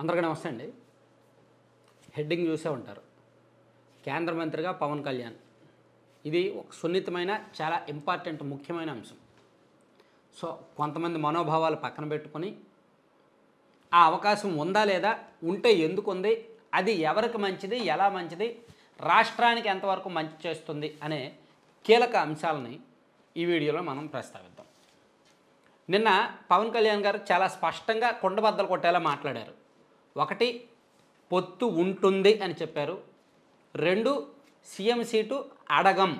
అందరికీ నమస్తే అండి హెడ్డింగ్ చూసే ఉంటారు కేంద్ర మంత్రిగా పవన్ కళ్యాణ్ ఇది ఒక సున్నితమైన చాలా ఇంపార్టెంట్ ముఖ్యమైన అంశం సో కొంతమంది మనోభావాలు పక్కన పెట్టుకొని ఆ అవకాశం ఉందా లేదా ఉంటే ఎందుకు ఉంది అది ఎవరికి మంచిది ఎలా మంచిది రాష్ట్రానికి ఎంతవరకు మంచి చేస్తుంది అనే కీలక అంశాలని ఈ వీడియోలో మనం ప్రస్తావిద్దాం నిన్న పవన్ కళ్యాణ్ గారు చాలా స్పష్టంగా కొండబద్దలు కొట్టేలా మాట్లాడారు ఒకటి పొత్తు ఉంటుంది అని చెప్పారు రెండు సీఎం సీటు అడగం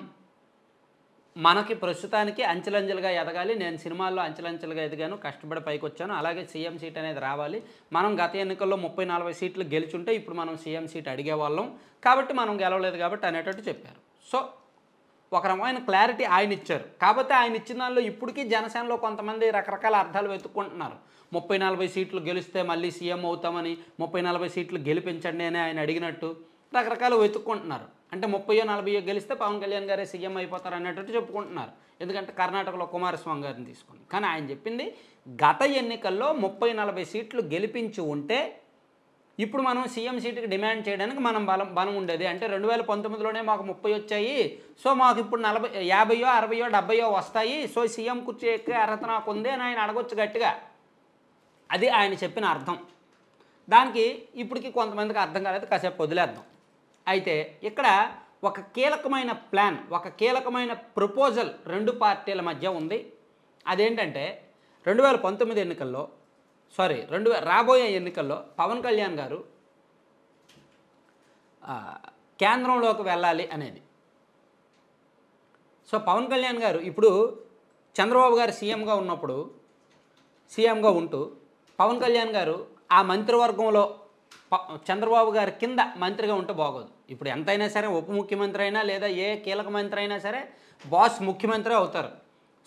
మనకి ప్రస్తుతానికి అంచెలంచెలుగా ఎదగాలి నేను సినిమాల్లో అంచెలంచెలుగా ఎదిగాను కష్టపడి పైకి వచ్చాను అలాగే సీఎం సీట్ అనేది రావాలి మనం గత ఎన్నికల్లో ముప్పై నలభై సీట్లు గెలుచుంటే ఇప్పుడు మనం సీఎం సీట్ అడిగేవాళ్ళం కాబట్టి మనం గెలవలేదు కాబట్టి అనేటట్టు చెప్పారు సో ఒక రకమైన క్లారిటీ ఆయన ఇచ్చారు కాకపోతే ఆయన ఇచ్చిన దానిలో ఇప్పటికీ జనసేనలో కొంతమంది రకరకాల అర్థాలు వెతుక్కుంటున్నారు ముప్పై నలభై సీట్లు గెలిస్తే మళ్ళీ సీఎం అవుతామని ముప్పై నలభై సీట్లు గెలిపించండి అని ఆయన అడిగినట్టు రకరకాలు వెతుక్కుంటున్నారు అంటే ముప్పయో నలభయో గెలిస్తే పవన్ కళ్యాణ్ గారే సీఎం అయిపోతారు అన్నట్టు చెప్పుకుంటున్నారు ఎందుకంటే కర్ణాటకలో కుమారస్వామి గారిని తీసుకుని కానీ ఆయన చెప్పింది గత ఎన్నికల్లో ముప్పై నలభై సీట్లు గెలిపించి ఉంటే ఇప్పుడు మనం సీఎం సీటుకి డిమాండ్ చేయడానికి మనం బలం బలం ఉండేది అంటే రెండు వేల పంతొమ్మిదిలోనే మాకు ముప్పై వచ్చాయి సో మాకు ఇప్పుడు నలభై యాభయో అరవయో డెబ్బయో వస్తాయి సో సీఎం కుర్చీ ఎక్కే అర్హత నాకు ఉంది అని ఆయన అడగొచ్చు గట్టిగా అది ఆయన చెప్పిన అర్థం దానికి ఇప్పటికి కొంతమందికి అర్థం కాలేదు కాసేపు వదిలేద్దాం అయితే ఇక్కడ ఒక కీలకమైన ప్లాన్ ఒక కీలకమైన ప్రపోజల్ రెండు పార్టీల మధ్య ఉంది అదేంటంటే రెండు వేల పంతొమ్మిది ఎన్నికల్లో సారీ రెండు రాబోయే ఎన్నికల్లో పవన్ కళ్యాణ్ గారు కేంద్రంలోకి వెళ్ళాలి అనేది సో పవన్ కళ్యాణ్ గారు ఇప్పుడు చంద్రబాబు గారు సీఎంగా ఉన్నప్పుడు సీఎంగా ఉంటూ పవన్ కళ్యాణ్ గారు ఆ మంత్రివర్గంలో ప చంద్రబాబు గారి కింద మంత్రిగా ఉంటే బాగోదు ఇప్పుడు ఎంతైనా సరే ఉప ముఖ్యమంత్రి అయినా లేదా ఏ కీలక మంత్రి అయినా సరే బాస్ ముఖ్యమంత్రి అవుతారు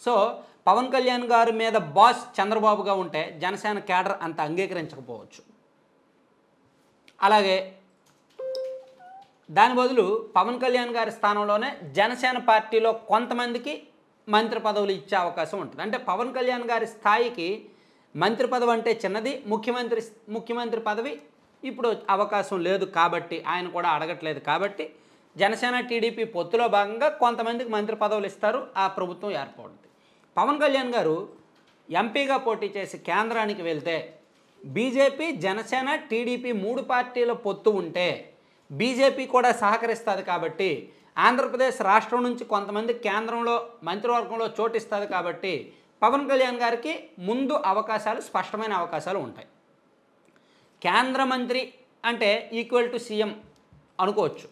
సో పవన్ కళ్యాణ్ గారి మీద బాస్ చంద్రబాబుగా ఉంటే జనసేన క్యాడర్ అంత అంగీకరించకపోవచ్చు అలాగే దాని బదులు పవన్ కళ్యాణ్ గారి స్థానంలోనే జనసేన పార్టీలో కొంతమందికి మంత్రి పదవులు ఇచ్చే అవకాశం ఉంటుంది అంటే పవన్ కళ్యాణ్ గారి స్థాయికి మంత్రి పదవి అంటే చిన్నది ముఖ్యమంత్రి ముఖ్యమంత్రి పదవి ఇప్పుడు అవకాశం లేదు కాబట్టి ఆయన కూడా అడగట్లేదు కాబట్టి జనసేన టీడీపీ పొత్తులో భాగంగా కొంతమందికి మంత్రి పదవులు ఇస్తారు ఆ ప్రభుత్వం ఏర్పడుతుంది పవన్ కళ్యాణ్ గారు ఎంపీగా పోటీ చేసి కేంద్రానికి వెళ్తే బీజేపీ జనసేన టీడీపీ మూడు పార్టీల పొత్తు ఉంటే బీజేపీ కూడా సహకరిస్తుంది కాబట్టి ఆంధ్రప్రదేశ్ రాష్ట్రం నుంచి కొంతమంది కేంద్రంలో మంత్రివర్గంలో చోటిస్తుంది కాబట్టి పవన్ కళ్యాణ్ గారికి ముందు అవకాశాలు స్పష్టమైన అవకాశాలు ఉంటాయి కేంద్ర మంత్రి అంటే ఈక్వల్ టు సీఎం అనుకోవచ్చు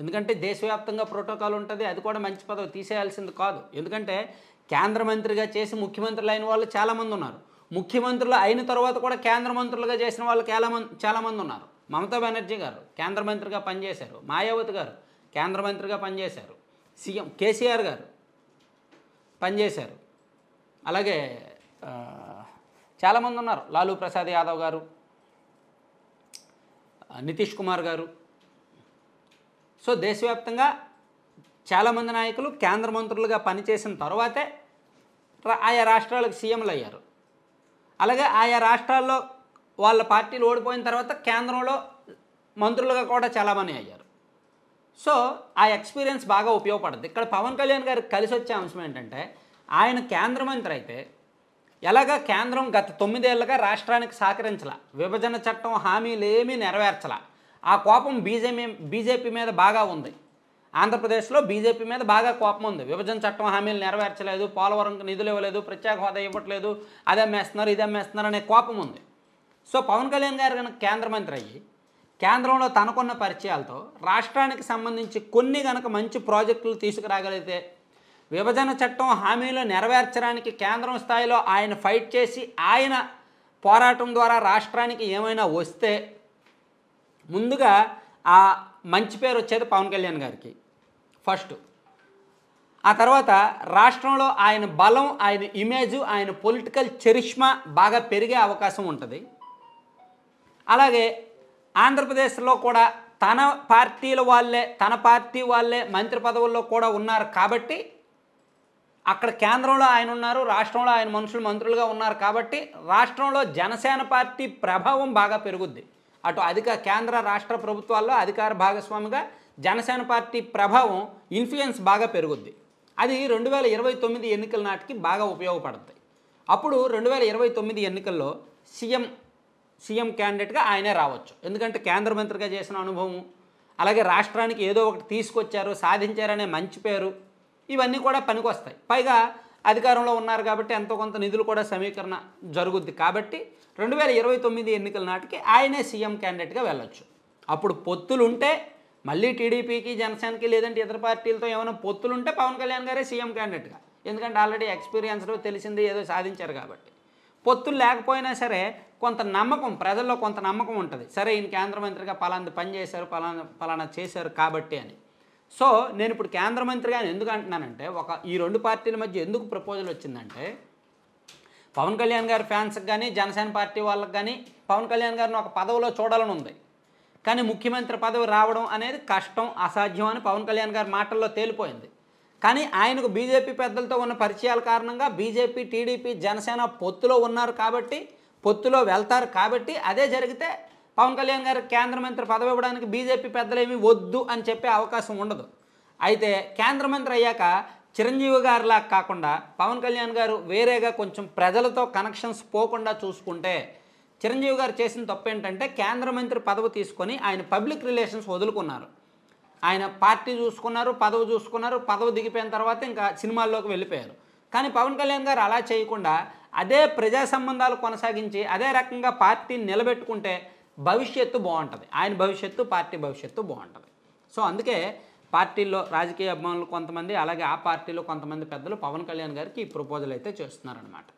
ఎందుకంటే దేశవ్యాప్తంగా ప్రోటోకాల్ ఉంటుంది అది కూడా మంచి పదవి తీసేయాల్సింది కాదు ఎందుకంటే కేంద్ర మంత్రిగా చేసి ముఖ్యమంత్రులు అయిన వాళ్ళు చాలామంది ఉన్నారు ముఖ్యమంత్రులు అయిన తర్వాత కూడా కేంద్ర మంత్రులుగా చేసిన వాళ్ళు చాలామంది చాలామంది ఉన్నారు మమతా బెనర్జీ గారు కేంద్ర మంత్రిగా పనిచేశారు మాయావతి గారు కేంద్ర మంత్రిగా పనిచేశారు సీఎం కేసీఆర్ గారు పనిచేశారు అలాగే చాలామంది ఉన్నారు లాలూ ప్రసాద్ యాదవ్ గారు నితీష్ కుమార్ గారు సో దేశవ్యాప్తంగా చాలామంది నాయకులు కేంద్ర మంత్రులుగా పనిచేసిన తర్వాతే ఆయా రాష్ట్రాలకు సీఎంలు అయ్యారు అలాగే ఆయా రాష్ట్రాల్లో వాళ్ళ పార్టీలు ఓడిపోయిన తర్వాత కేంద్రంలో మంత్రులుగా కూడా చాలామంది అయ్యారు సో ఆ ఎక్స్పీరియన్స్ బాగా ఉపయోగపడుతుంది ఇక్కడ పవన్ కళ్యాణ్ గారికి కలిసి వచ్చే అంశం ఏంటంటే ఆయన కేంద్ర మంత్రి అయితే ఎలాగ కేంద్రం గత తొమ్మిదేళ్లుగా రాష్ట్రానికి సహకరించలా విభజన చట్టం హామీలు ఏమీ నెరవేర్చలా ఆ కోపం బీజేపీ బీజేపీ మీద బాగా ఉంది ఆంధ్రప్రదేశ్లో బీజేపీ మీద బాగా కోపం ఉంది విభజన చట్టం హామీలు నెరవేర్చలేదు పోలవరంకి నిధులు ఇవ్వలేదు ప్రత్యేక హోదా ఇవ్వట్లేదు మేస్తున్నారు ఇదే మేస్తున్నారు అనే కోపం ఉంది సో పవన్ కళ్యాణ్ గారు కనుక కేంద్ర మంత్రి అయ్యి కేంద్రంలో తనకున్న పరిచయాలతో రాష్ట్రానికి సంబంధించి కొన్ని కనుక మంచి ప్రాజెక్టులు తీసుకురాగలిగితే విభజన చట్టం హామీలు నెరవేర్చడానికి కేంద్రం స్థాయిలో ఆయన ఫైట్ చేసి ఆయన పోరాటం ద్వారా రాష్ట్రానికి ఏమైనా వస్తే ముందుగా ఆ మంచి పేరు వచ్చేది పవన్ కళ్యాణ్ గారికి ఫస్ట్ ఆ తర్వాత రాష్ట్రంలో ఆయన బలం ఆయన ఇమేజ్ ఆయన పొలిటికల్ చరిష్మా బాగా పెరిగే అవకాశం ఉంటుంది అలాగే ఆంధ్రప్రదేశ్లో కూడా తన పార్టీల వాళ్ళే తన పార్టీ వాళ్ళే మంత్రి పదవుల్లో కూడా ఉన్నారు కాబట్టి అక్కడ కేంద్రంలో ఆయన ఉన్నారు రాష్ట్రంలో ఆయన మనుషులు మంత్రులుగా ఉన్నారు కాబట్టి రాష్ట్రంలో జనసేన పార్టీ ప్రభావం బాగా పెరుగుద్ది అటు అధిక కేంద్ర రాష్ట్ర ప్రభుత్వాల్లో అధికార భాగస్వామిగా జనసేన పార్టీ ప్రభావం ఇన్ఫ్లుయెన్స్ బాగా పెరుగుద్ది అది రెండు వేల ఇరవై తొమ్మిది ఎన్నికల నాటికి బాగా ఉపయోగపడుతుంది అప్పుడు రెండు వేల ఇరవై తొమ్మిది ఎన్నికల్లో సీఎం సీఎం క్యాండిడేట్గా ఆయనే రావచ్చు ఎందుకంటే కేంద్ర మంత్రిగా చేసిన అనుభవం అలాగే రాష్ట్రానికి ఏదో ఒకటి తీసుకొచ్చారు సాధించారనే మంచి పేరు ఇవన్నీ కూడా పనికొస్తాయి పైగా అధికారంలో ఉన్నారు కాబట్టి ఎంతో కొంత నిధులు కూడా సమీకరణ జరుగుద్ది కాబట్టి రెండు వేల ఇరవై తొమ్మిది ఎన్నికల నాటికి ఆయనే సీఎం క్యాండిడేట్గా వెళ్ళొచ్చు అప్పుడు పొత్తులు ఉంటే మళ్ళీ టీడీపీకి జనసేనకి లేదంటే ఇతర పార్టీలతో ఏమైనా పొత్తులుంటే పవన్ కళ్యాణ్ గారే సీఎం క్యాండిడేట్గా ఎందుకంటే ఆల్రెడీ ఎక్స్పీరియన్స్లో తెలిసింది ఏదో సాధించారు కాబట్టి పొత్తులు లేకపోయినా సరే కొంత నమ్మకం ప్రజల్లో కొంత నమ్మకం ఉంటుంది సరే ఈయన కేంద్ర మంత్రిగా పలాంది పని చేశారు పలానా పలానా చేశారు కాబట్టి అని సో నేను ఇప్పుడు కేంద్ర మంత్రిగా ఎందుకు అంటున్నానంటే ఒక ఈ రెండు పార్టీల మధ్య ఎందుకు ప్రపోజల్ వచ్చిందంటే పవన్ కళ్యాణ్ గారి ఫ్యాన్స్కి కానీ జనసేన పార్టీ వాళ్ళకి కానీ పవన్ కళ్యాణ్ గారిని ఒక పదవిలో చూడాలని ఉంది కానీ ముఖ్యమంత్రి పదవి రావడం అనేది కష్టం అసాధ్యం అని పవన్ కళ్యాణ్ గారి మాటల్లో తేలిపోయింది కానీ ఆయనకు బీజేపీ పెద్దలతో ఉన్న పరిచయాల కారణంగా బీజేపీ టీడీపీ జనసేన పొత్తులో ఉన్నారు కాబట్టి పొత్తులో వెళ్తారు కాబట్టి అదే జరిగితే పవన్ కళ్యాణ్ గారు కేంద్ర మంత్రి పదవి ఇవ్వడానికి బీజేపీ పెద్దలేమీ వద్దు అని చెప్పే అవకాశం ఉండదు అయితే కేంద్ర మంత్రి అయ్యాక చిరంజీవి గారిలా కాకుండా పవన్ కళ్యాణ్ గారు వేరేగా కొంచెం ప్రజలతో కనెక్షన్స్ పోకుండా చూసుకుంటే చిరంజీవి గారు చేసిన తప్పు ఏంటంటే కేంద్ర మంత్రి పదవి తీసుకొని ఆయన పబ్లిక్ రిలేషన్స్ వదులుకున్నారు ఆయన పార్టీ చూసుకున్నారు పదవి చూసుకున్నారు పదవి దిగిపోయిన తర్వాత ఇంకా సినిమాల్లోకి వెళ్ళిపోయారు కానీ పవన్ కళ్యాణ్ గారు అలా చేయకుండా అదే ప్రజా సంబంధాలు కొనసాగించి అదే రకంగా పార్టీని నిలబెట్టుకుంటే భవిష్యత్తు బాగుంటుంది ఆయన భవిష్యత్తు పార్టీ భవిష్యత్తు బాగుంటుంది సో అందుకే పార్టీలో రాజకీయ అభిమానులు కొంతమంది అలాగే ఆ పార్టీలో కొంతమంది పెద్దలు పవన్ కళ్యాణ్ గారికి ఈ ప్రపోజల్ అయితే చేస్తున్నారనమాట